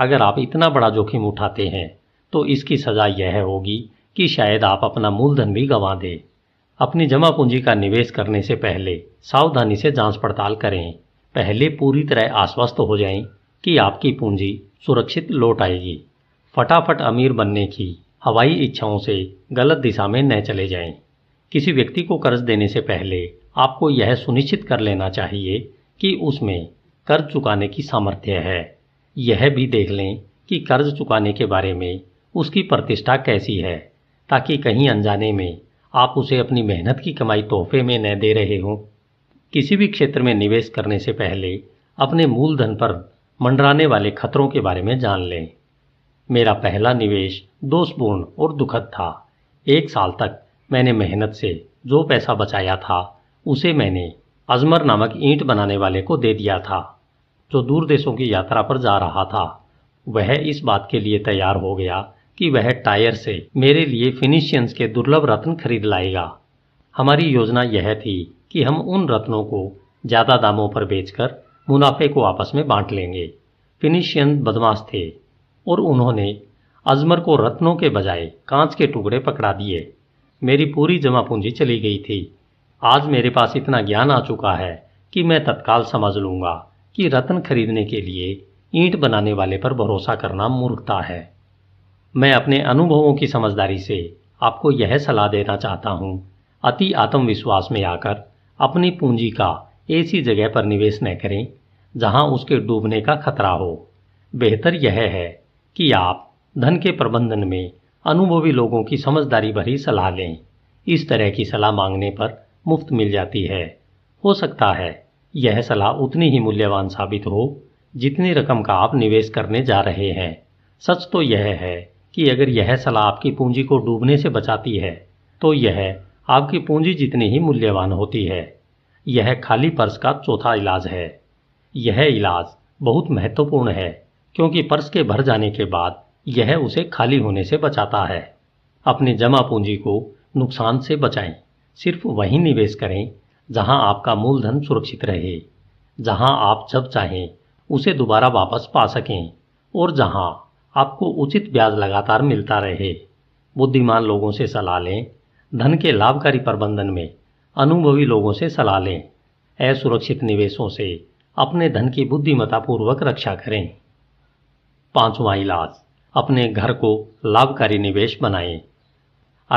अगर आप इतना बड़ा जोखिम उठाते हैं तो इसकी सज़ा यह होगी कि शायद आप अपना मूलधन भी गंवा दें अपनी जमा पूंजी का निवेश करने से पहले सावधानी से जांच पड़ताल करें पहले पूरी तरह आश्वस्त हो जाएं कि आपकी पूंजी सुरक्षित लौट आएगी फटाफट अमीर बनने की हवाई इच्छाओं से गलत दिशा में न चले जाएं। किसी व्यक्ति को कर्ज देने से पहले आपको यह सुनिश्चित कर लेना चाहिए कि उसमें कर्ज चुकाने की सामर्थ्य है यह भी देख लें कि कर्ज चुकाने के बारे में उसकी प्रतिष्ठा कैसी है ताकि कहीं अनजाने में आप उसे अपनी मेहनत की कमाई तोहफे में न दे रहे हों किसी भी क्षेत्र में निवेश करने से पहले अपने मूलधन पर मंडराने वाले खतरों के बारे में जान लें मेरा पहला निवेश दोषपूर्ण और दुखद था एक साल तक मैंने मेहनत से जो पैसा बचाया था उसे मैंने अजमर नामक ईंट बनाने वाले को दे दिया था जो दूर देशों की यात्रा पर जा रहा था वह इस बात के लिए तैयार हो गया कि वह टायर से मेरे लिए फिनिशियंस के दुर्लभ रत्न खरीद लाएगा हमारी योजना यह थी कि हम उन रत्नों को ज़्यादा दामों पर बेचकर मुनाफे को आपस में बांट लेंगे फिनिशियन बदमाश थे और उन्होंने अजमर को रत्नों के बजाय कांच के टुकड़े पकड़ा दिए मेरी पूरी जमा पूंजी चली गई थी आज मेरे पास इतना ज्ञान आ चुका है कि मैं तत्काल समझ लूँगा कि रत्न खरीदने के लिए ईंट बनाने वाले पर भरोसा करना मूर्खता है मैं अपने अनुभवों की समझदारी से आपको यह सलाह देना चाहता हूँ अति आत्मविश्वास में आकर अपनी पूंजी का ऐसी जगह पर निवेश न करें जहाँ उसके डूबने का खतरा हो बेहतर यह है कि आप धन के प्रबंधन में अनुभवी लोगों की समझदारी भरी सलाह लें इस तरह की सलाह मांगने पर मुफ्त मिल जाती है हो सकता है यह सलाह उतनी ही मूल्यवान साबित हो जितनी रकम का आप निवेश करने जा रहे हैं सच तो यह है कि अगर यह सलाह आपकी पूंजी को डूबने से बचाती है तो यह आपकी पूंजी जितनी ही मूल्यवान होती है यह खाली पर्स का चौथा इलाज है यह इलाज बहुत महत्वपूर्ण है क्योंकि पर्स के भर जाने के बाद यह उसे खाली होने से बचाता है अपने जमा पूंजी को नुकसान से बचाएं सिर्फ वही निवेश करें जहां आपका मूलधन सुरक्षित रहे जहां आप जब चाहें उसे दोबारा वापस पा सकें और जहां आपको उचित ब्याज लगातार मिलता रहे बुद्धिमान लोगों से सलाह लें धन के लाभकारी प्रबंधन में अनुभवी लोगों से सलाह लें असुरक्षित निवेशों से अपने धन की बुद्धिमत्तापूर्वक रक्षा करें पांचवा इलाज अपने घर को लाभकारी निवेश बनाएं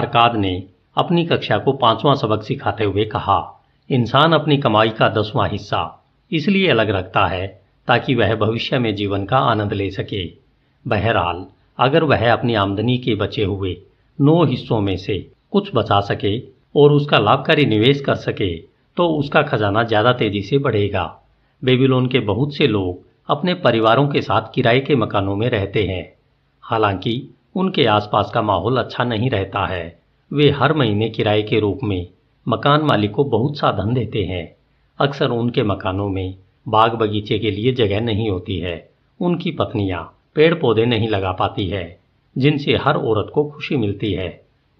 अरकाद ने अपनी कक्षा को पांचवा सबक सिखाते हुए कहा इंसान अपनी कमाई का दसवां हिस्सा इसलिए अलग रखता है ताकि वह भविष्य में जीवन का आनंद ले सके बहरहाल अगर वह अपनी आमदनी के बचे हुए नौ हिस्सों में से कुछ बचा सके और उसका लाभकारी निवेश कर सके तो उसका खजाना ज़्यादा तेजी से बढ़ेगा बेबीलोन के बहुत से लोग अपने परिवारों के साथ किराए के मकानों में रहते हैं हालांकि उनके आसपास का माहौल अच्छा नहीं रहता है वे हर महीने किराए के रूप में मकान मालिक को बहुत सा धन देते हैं अक्सर उनके मकानों में बाग बगीचे के लिए जगह नहीं होती है उनकी पत्नियाँ पेड़ पौधे नहीं लगा पाती है जिनसे हर औरत को खुशी मिलती है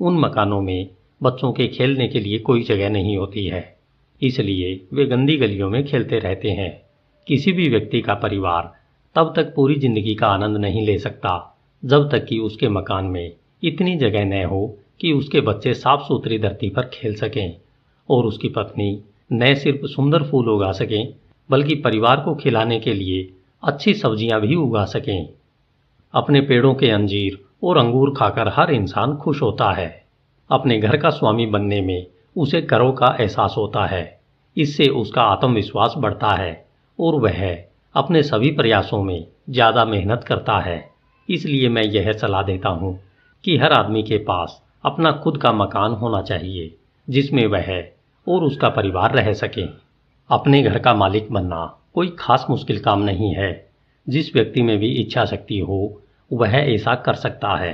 उन मकानों में बच्चों के खेलने के लिए कोई जगह नहीं होती है इसलिए वे गंदी गलियों में खेलते रहते हैं किसी भी व्यक्ति का परिवार तब तक पूरी जिंदगी का आनंद नहीं ले सकता जब तक कि उसके मकान में इतनी जगह न हो कि उसके बच्चे साफ सुथरी धरती पर खेल सकें और उसकी पत्नी न सिर्फ सुंदर फूल उगा सकें बल्कि परिवार को खिलाने के लिए अच्छी सब्जियां भी उगा सकें अपने पेड़ों के अंजीर और अंगूर खाकर हर इंसान खुश होता है अपने घर का स्वामी बनने में उसे करो का एहसास होता है इससे उसका आत्मविश्वास बढ़ता है और वह अपने सभी प्रयासों में ज़्यादा मेहनत करता है इसलिए मैं यह सलाह देता हूँ कि हर आदमी के पास अपना खुद का मकान होना चाहिए जिसमें वह और उसका परिवार रह सके अपने घर का मालिक बनना कोई खास मुश्किल काम नहीं है जिस व्यक्ति में भी इच्छा शक्ति हो वह ऐसा कर सकता है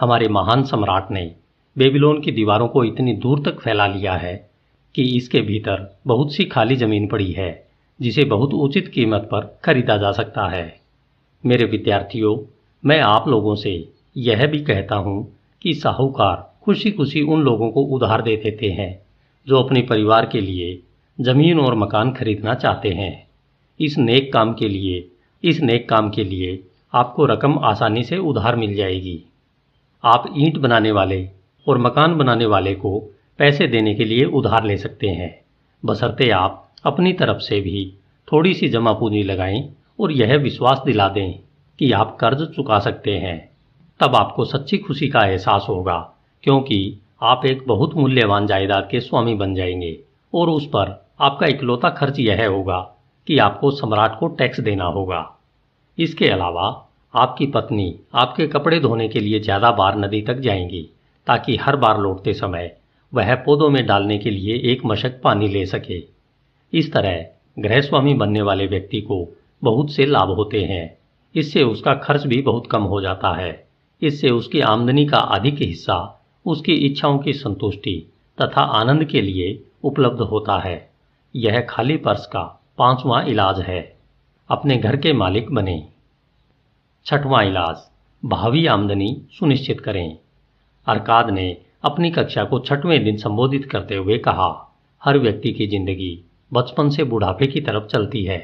हमारे महान सम्राट ने बेबीलोन की दीवारों को इतनी दूर तक फैला लिया है कि इसके भीतर बहुत सी खाली जमीन पड़ी है जिसे बहुत उचित कीमत पर खरीदा जा सकता है मेरे विद्यार्थियों मैं आप लोगों से यह भी कहता हूँ कि साहूकार खुशी खुशी उन लोगों को उधार दे देते हैं जो अपने परिवार के लिए जमीन और मकान खरीदना चाहते हैं इस नेक काम के लिए इस नेक काम के लिए आपको रकम आसानी से उधार मिल जाएगी आप ईंट बनाने वाले और मकान बनाने वाले को पैसे देने के लिए उधार ले सकते हैं बसरते आप अपनी तरफ से भी थोड़ी सी जमा पूंजी लगाएं और यह विश्वास दिला दें कि आप कर्ज चुका सकते हैं तब आपको सच्ची खुशी का एहसास होगा क्योंकि आप एक बहुत मूल्यवान जायदाद के स्वामी बन जाएंगे और उस पर आपका इकलौता खर्च यह होगा कि आपको सम्राट को टैक्स देना होगा इसके अलावा आपकी पत्नी आपके कपड़े धोने के लिए ज़्यादा बार नदी तक जाएंगी ताकि हर बार लौटते समय वह पौधों में डालने के लिए एक मशक पानी ले सके इस तरह गृहस्वामी बनने वाले व्यक्ति को बहुत से लाभ होते हैं इससे उसका खर्च भी बहुत कम हो जाता है इससे उसकी आमदनी का अधिक हिस्सा उसकी इच्छाओं की संतुष्टि तथा आनंद के लिए उपलब्ध होता है यह खाली पर्स का पांचवा इलाज है अपने घर के मालिक बने छठवां इलाज भावी आमदनी सुनिश्चित करें अरकाद ने अपनी कक्षा को छठवें दिन संबोधित करते हुए कहा हर व्यक्ति की जिंदगी बचपन से बुढ़ापे की तरफ चलती है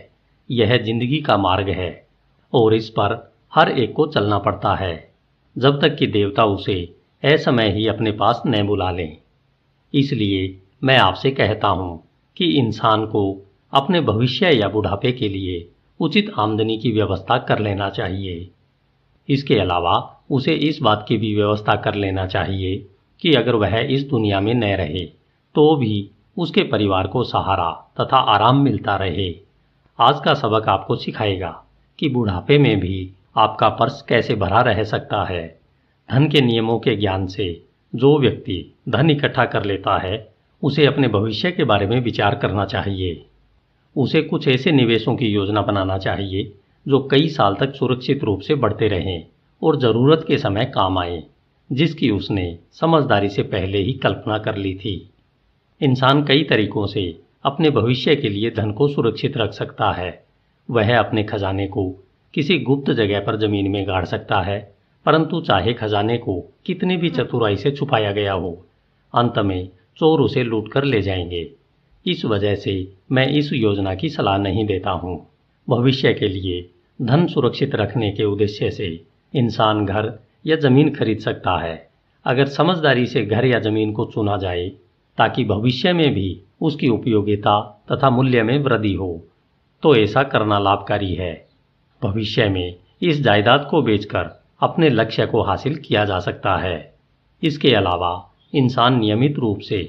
यह जिंदगी का मार्ग है और इस पर हर एक को चलना पड़ता है जब तक कि देवता उसे असमय ही अपने पास न बुला लें इसलिए मैं आपसे कहता हूँ कि इंसान को अपने भविष्य या बुढ़ापे के लिए उचित आमदनी की व्यवस्था कर लेना चाहिए इसके अलावा उसे इस बात की भी व्यवस्था कर लेना चाहिए कि अगर वह इस दुनिया में न रहे तो भी उसके परिवार को सहारा तथा आराम मिलता रहे आज का सबक आपको सिखाएगा कि बुढ़ापे में भी आपका पर्स कैसे भरा रह सकता है धन के नियमों के ज्ञान से जो व्यक्ति धन इकट्ठा कर लेता है उसे अपने भविष्य के बारे में विचार करना चाहिए उसे कुछ ऐसे निवेशों की योजना बनाना चाहिए जो कई साल तक सुरक्षित रूप से बढ़ते रहें और ज़रूरत के समय काम आए जिसकी उसने समझदारी से पहले ही कल्पना कर ली थी इंसान कई तरीकों से अपने भविष्य के लिए धन को सुरक्षित रख सकता है वह अपने खजाने को किसी गुप्त जगह पर जमीन में गाड़ सकता है परंतु चाहे खजाने को कितनी भी चतुराई से छुपाया गया हो अंत में चोर उसे लूट कर ले जाएंगे इस वजह से मैं इस योजना की सलाह नहीं देता हूँ भविष्य के लिए धन सुरक्षित रखने के उद्देश्य से इंसान घर या ज़मीन खरीद सकता है अगर समझदारी से घर या ज़मीन को चुना जाए ताकि भविष्य में भी उसकी उपयोगिता तथा मूल्य में वृद्धि हो तो ऐसा करना लाभकारी है भविष्य में इस जायदाद को बेचकर अपने लक्ष्य को हासिल किया जा सकता है इसके अलावा इंसान नियमित रूप से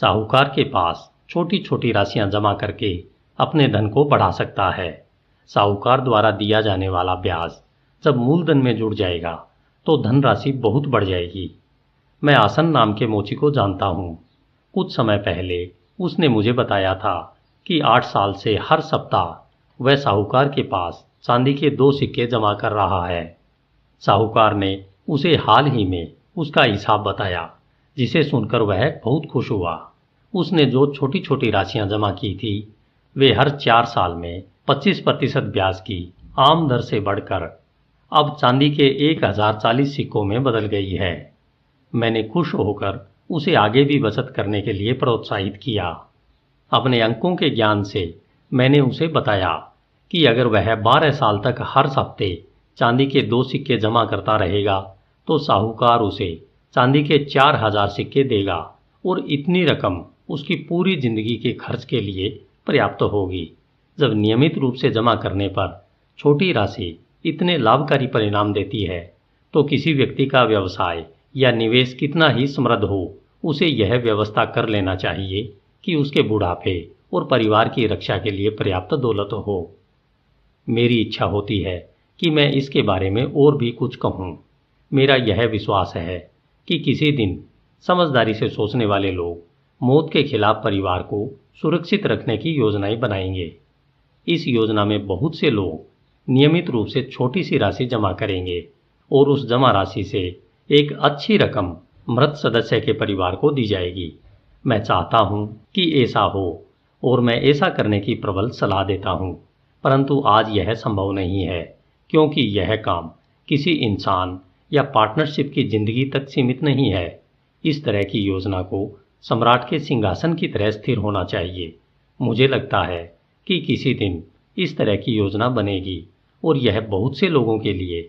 साहूकार के पास छोटी छोटी राशियां जमा करके अपने धन को बढ़ा सकता है साहूकार द्वारा दिया जाने वाला ब्याज जब मूलधन में जुड़ जाएगा तो धनराशि बहुत बढ़ जाएगी मैं आसन नाम के मोची को जानता हूँ कुछ समय पहले उसने मुझे बताया था कि आठ साल से हर सप्ताह वह साहूकार के पास चांदी के दो सिक्के जमा कर रहा है साहूकार ने उसे हाल ही में उसका हिसाब बताया जिसे सुनकर वह बहुत खुश हुआ उसने जो छोटी छोटी राशियां जमा की थी वे हर चार साल में 25 प्रतिशत ब्याज की आम दर से बढ़कर अब चांदी के एक हजार चालीस सिक्कों में बदल गई है मैंने खुश होकर उसे आगे भी बचत करने के लिए प्रोत्साहित किया अपने अंकों के ज्ञान से मैंने उसे बताया कि अगर वह बारह साल तक हर हफ्ते चांदी के दो सिक्के जमा करता रहेगा तो साहूकार उसे चांदी के चार हजार सिक्के देगा और इतनी रकम उसकी पूरी जिंदगी के खर्च के लिए पर्याप्त होगी जब नियमित रूप से जमा करने पर छोटी राशि इतने लाभकारी परिणाम देती है तो किसी व्यक्ति का व्यवसाय या निवेश कितना ही समृद्ध हो उसे यह व्यवस्था कर लेना चाहिए कि उसके बुढ़ापे और परिवार की रक्षा के लिए पर्याप्त दौलत हो मेरी इच्छा होती है कि मैं इसके बारे में और भी कुछ कहूँ मेरा यह विश्वास है कि किसी दिन समझदारी से सोचने वाले लोग मौत के खिलाफ परिवार को सुरक्षित रखने की योजनाएं बनाएंगे इस योजना में बहुत से लोग नियमित रूप से छोटी सी राशि जमा करेंगे और उस जमा राशि से एक अच्छी रकम मृत सदस्य के परिवार को दी जाएगी मैं चाहता हूं कि ऐसा हो और मैं ऐसा करने की प्रबल सलाह देता हूं परंतु आज यह संभव नहीं है क्योंकि यह काम किसी इंसान या पार्टनरशिप की जिंदगी तक सीमित नहीं है इस तरह की योजना को सम्राट के सिंहासन की तरह स्थिर होना चाहिए मुझे लगता है कि किसी दिन इस तरह की योजना बनेगी और यह बहुत से लोगों के लिए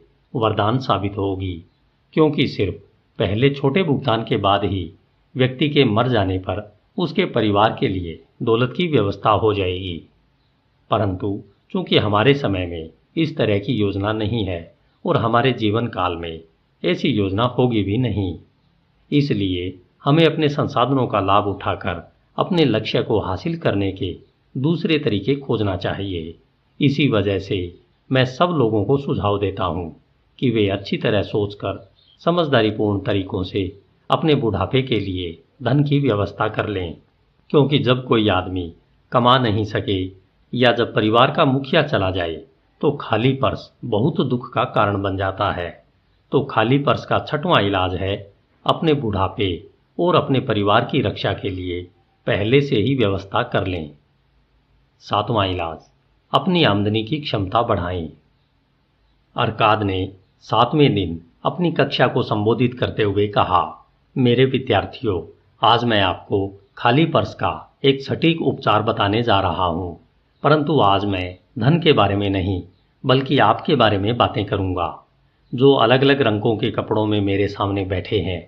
वरदान साबित होगी क्योंकि सिर्फ पहले छोटे भुगतान के बाद ही व्यक्ति के मर जाने पर उसके परिवार के लिए दौलत की व्यवस्था हो जाएगी परंतु चूंकि हमारे समय में इस तरह की योजना नहीं है और हमारे जीवन काल में ऐसी योजना होगी भी नहीं इसलिए हमें अपने संसाधनों का लाभ उठाकर अपने लक्ष्य को हासिल करने के दूसरे तरीके खोजना चाहिए इसी वजह से मैं सब लोगों को सुझाव देता हूँ कि वे अच्छी तरह सोचकर समझदारीपूर्ण तरीकों से अपने बुढ़ापे के लिए धन की व्यवस्था कर लें क्योंकि जब कोई आदमी कमा नहीं सके या जब परिवार का मुखिया चला जाए तो खाली पर्स बहुत दुख का कारण बन जाता है तो खाली पर्स का छठवां इलाज है अपने बुढ़ापे और अपने परिवार की रक्षा के लिए पहले से ही व्यवस्था कर लें सातवां इलाज अपनी आमदनी की क्षमता बढ़ाएं अरकाद ने सातवें दिन अपनी कक्षा को संबोधित करते हुए कहा मेरे विद्यार्थियों आज मैं आपको खाली पर्स का एक सटीक उपचार बताने जा रहा हूँ परंतु आज मैं धन के बारे में नहीं बल्कि आपके बारे में बातें करूँगा जो अलग अलग रंगों के कपड़ों में मेरे सामने बैठे हैं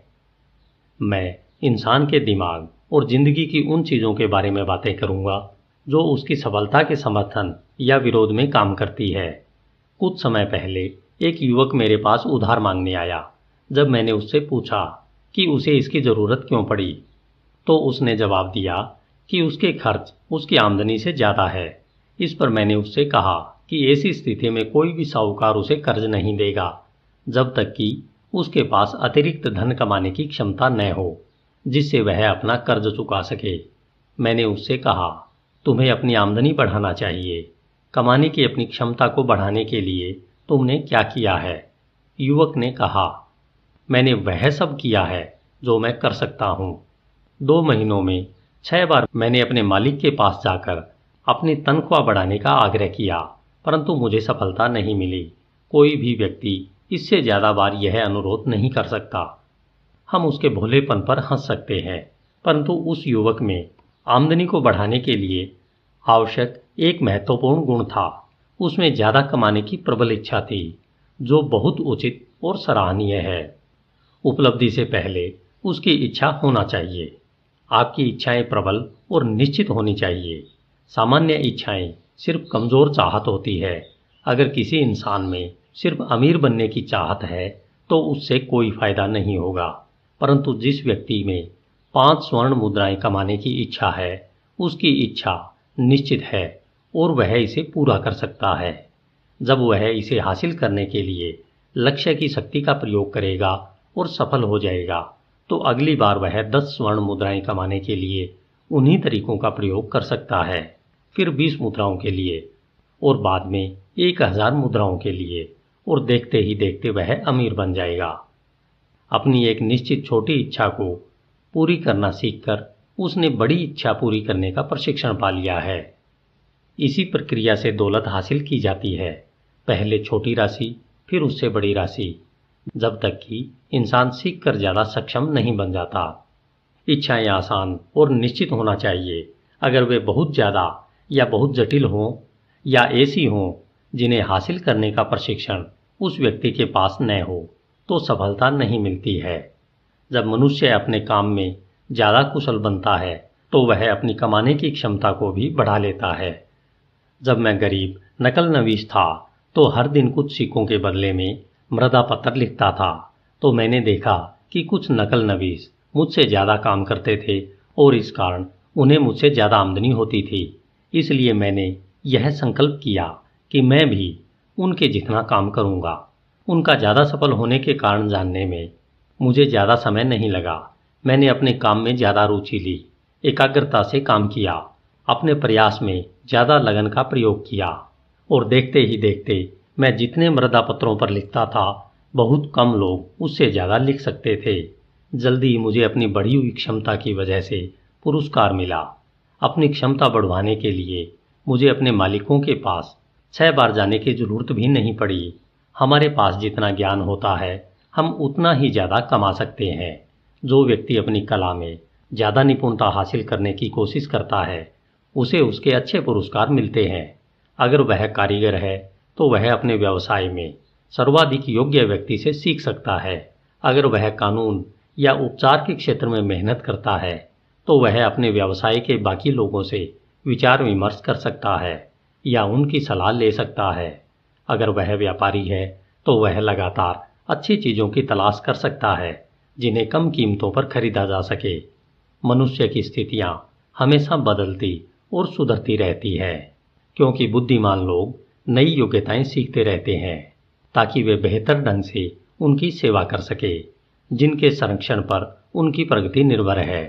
मैं इंसान के दिमाग और जिंदगी की उन चीज़ों के बारे में बातें करूंगा जो उसकी सफलता के समर्थन या विरोध में काम करती है कुछ समय पहले एक युवक मेरे पास उधार मांगने आया जब मैंने उससे पूछा कि उसे इसकी ज़रूरत क्यों पड़ी तो उसने जवाब दिया कि उसके खर्च उसकी आमदनी से ज़्यादा है इस पर मैंने उससे कहा कि ऐसी स्थिति में कोई भी साहूकार उसे कर्ज नहीं देगा जब तक कि उसके पास अतिरिक्त धन कमाने की क्षमता न हो जिससे वह अपना कर्ज चुका सके मैंने उससे कहा तुम्हें अपनी आमदनी बढ़ाना चाहिए कमाने की अपनी क्षमता को बढ़ाने के लिए तुमने क्या किया है युवक ने कहा मैंने वह सब किया है जो मैं कर सकता हूँ दो महीनों में छह बार मैंने अपने मालिक के पास जाकर अपनी तनख्वाह बढ़ाने का आग्रह किया परंतु मुझे सफलता नहीं मिली कोई भी व्यक्ति इससे ज़्यादा बार यह अनुरोध नहीं कर सकता हम उसके भोलेपन पर हंस सकते हैं परंतु उस युवक में आमदनी को बढ़ाने के लिए आवश्यक एक महत्वपूर्ण गुण था उसमें ज़्यादा कमाने की प्रबल इच्छा थी जो बहुत उचित और सराहनीय है उपलब्धि से पहले उसकी इच्छा होना चाहिए आपकी इच्छाएं प्रबल और निश्चित होनी चाहिए सामान्य इच्छाएं सिर्फ कमज़ोर चाहत होती है अगर किसी इंसान में सिर्फ अमीर बनने की चाहत है तो उससे कोई फायदा नहीं होगा परंतु जिस व्यक्ति में पांच स्वर्ण मुद्राएं कमाने की इच्छा है उसकी इच्छा निश्चित है और वह इसे पूरा कर सकता है जब वह इसे हासिल करने के लिए लक्ष्य की शक्ति का प्रयोग करेगा और सफल हो जाएगा तो अगली बार वह दस स्वर्ण मुद्राएं कमाने के लिए उन्हीं तरीकों का प्रयोग कर सकता है फिर बीस मुद्राओं के लिए और बाद में एक हजार मुद्राओं के लिए और देखते ही देखते वह अमीर बन जाएगा अपनी एक निश्चित छोटी इच्छा को पूरी करना सीखकर उसने बड़ी इच्छा पूरी करने का प्रशिक्षण पा लिया है इसी प्रक्रिया से दौलत हासिल की जाती है पहले छोटी राशि फिर उससे बड़ी राशि जब तक कि इंसान सीख कर ज़्यादा सक्षम नहीं बन जाता इच्छाएं आसान और निश्चित होना चाहिए अगर वे बहुत ज़्यादा या बहुत जटिल हों या ऐसी हों जिन्हें हासिल करने का प्रशिक्षण उस व्यक्ति के पास न हो तो सफलता नहीं मिलती है जब मनुष्य अपने काम में ज़्यादा कुशल बनता है तो वह अपनी कमाने की क्षमता को भी बढ़ा लेता है जब मैं गरीब नकल नवीस था तो हर दिन कुछ सिक्कों के बदले में मृदा पत्र लिखता था तो मैंने देखा कि कुछ नकल नवीस मुझसे ज़्यादा काम करते थे और इस कारण उन्हें मुझसे ज़्यादा आमदनी होती थी इसलिए मैंने यह संकल्प किया कि मैं भी उनके जितना काम करूँगा उनका ज़्यादा सफल होने के कारण जानने में मुझे ज़्यादा समय नहीं लगा मैंने अपने काम में ज़्यादा रुचि ली एकाग्रता से काम किया अपने प्रयास में ज़्यादा लगन का प्रयोग किया और देखते ही देखते मैं जितने मृदा पत्रों पर लिखता था बहुत कम लोग उससे ज़्यादा लिख सकते थे जल्दी मुझे अपनी बढ़ी हुई क्षमता की वजह से पुरस्कार मिला अपनी क्षमता बढ़वाने के लिए मुझे अपने मालिकों के पास छह बार जाने की जरूरत भी नहीं पड़ी हमारे पास जितना ज्ञान होता है हम उतना ही ज़्यादा कमा सकते हैं जो व्यक्ति अपनी कला में ज़्यादा निपुणता हासिल करने की कोशिश करता है उसे उसके अच्छे पुरस्कार मिलते हैं अगर वह कारीगर है तो वह अपने व्यवसाय में सर्वाधिक योग्य व्यक्ति से सीख सकता है अगर वह कानून या उपचार के क्षेत्र में मेहनत करता है तो वह अपने व्यवसाय के बाकी लोगों से विचार विमर्श कर सकता है या उनकी सलाह ले सकता है अगर वह व्यापारी है तो वह लगातार अच्छी चीज़ों की तलाश कर सकता है जिन्हें कम कीमतों पर खरीदा जा सके मनुष्य की स्थितियाँ हमेशा बदलती और सुधरती रहती है क्योंकि बुद्धिमान लोग नई योग्यताएं सीखते रहते हैं ताकि वे बेहतर ढंग से उनकी सेवा कर सके जिनके संरक्षण पर उनकी प्रगति निर्भर है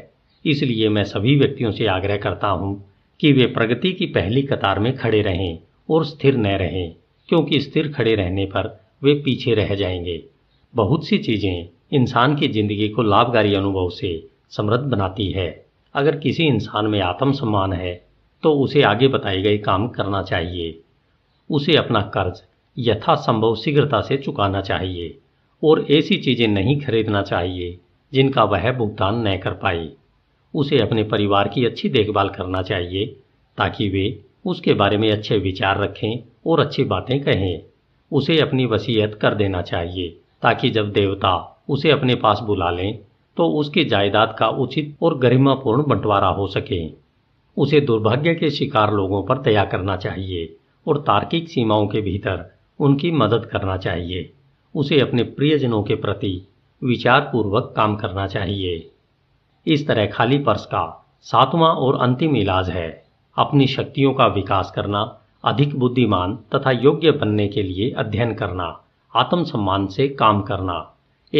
इसलिए मैं सभी व्यक्तियों से आग्रह करता हूँ कि वे प्रगति की पहली कतार में खड़े रहें और स्थिर न रहें क्योंकि स्थिर खड़े रहने पर वे पीछे रह जाएंगे बहुत सी चीज़ें इंसान की ज़िंदगी को लाभकारी अनुभव से समृद्ध बनाती है अगर किसी इंसान में आत्मसम्मान है तो उसे आगे बताए गए काम करना चाहिए उसे अपना कर्ज यथासंभव शीघ्रता से चुकाना चाहिए और ऐसी चीज़ें नहीं खरीदना चाहिए जिनका वह भुगतान न कर पाए उसे अपने परिवार की अच्छी देखभाल करना चाहिए ताकि वे उसके बारे में अच्छे विचार रखें और अच्छी बातें कहें उसे अपनी वसीयत कर देना चाहिए ताकि जब देवता उसे अपने पास बुला लें तो उसकी जायदाद का उचित और गरिमापूर्ण बंटवारा हो सके उसे दुर्भाग्य के शिकार लोगों पर दया करना चाहिए और तार्किक सीमाओं के भीतर उनकी मदद करना चाहिए उसे अपने प्रियजनों के प्रति विचारपूर्वक काम करना चाहिए इस तरह खाली पर्स का सातवां और अंतिम इलाज है अपनी शक्तियों का विकास करना अधिक बुद्धिमान तथा योग्य बनने के लिए अध्ययन करना आत्मसम्मान से काम करना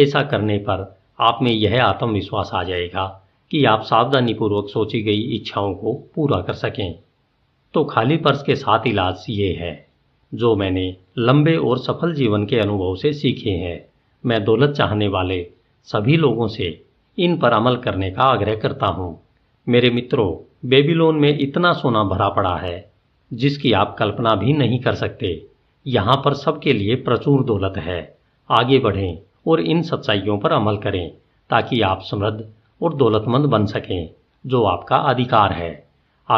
ऐसा करने पर आप में यह आत्मविश्वास आ जाएगा कि आप सावधानीपूर्वक सोची गई इच्छाओं को पूरा कर सकें तो खाली पर्स के साथ इलाज ये है जो मैंने लंबे और सफल जीवन के अनुभव से सीखे हैं मैं दौलत चाहने वाले सभी लोगों से इन पर अमल करने का आग्रह करता हूँ मेरे मित्रों बेबीलोन में इतना सोना भरा पड़ा है जिसकी आप कल्पना भी नहीं कर सकते यहाँ पर सबके लिए प्रचुर दौलत है आगे बढ़ें और इन सच्चाइयों पर अमल करें ताकि आप समृद्ध और दौलतमंद बन सकें जो आपका अधिकार है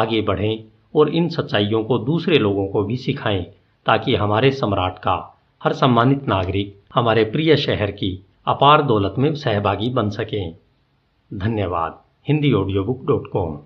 आगे बढ़ें और इन सच्चाइयों को दूसरे लोगों को भी सिखाएं ताकि हमारे सम्राट का हर सम्मानित नागरिक हमारे प्रिय शहर की अपार दौलत में सहभागी बन सकें धन्यवाद Hindi audio book dot com